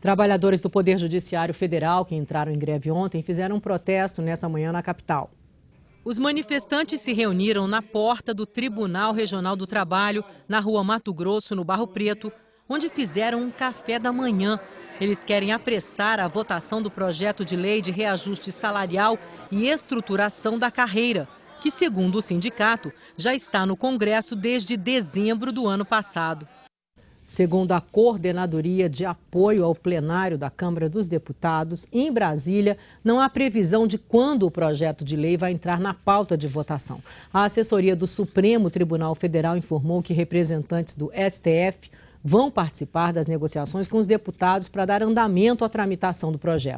Trabalhadores do Poder Judiciário Federal que entraram em greve ontem fizeram um protesto nesta manhã na capital. Os manifestantes se reuniram na porta do Tribunal Regional do Trabalho, na rua Mato Grosso, no Barro Preto, onde fizeram um café da manhã. Eles querem apressar a votação do projeto de lei de reajuste salarial e estruturação da carreira, que, segundo o sindicato, já está no Congresso desde dezembro do ano passado. Segundo a Coordenadoria de Apoio ao Plenário da Câmara dos Deputados, em Brasília, não há previsão de quando o projeto de lei vai entrar na pauta de votação. A assessoria do Supremo Tribunal Federal informou que representantes do STF vão participar das negociações com os deputados para dar andamento à tramitação do projeto.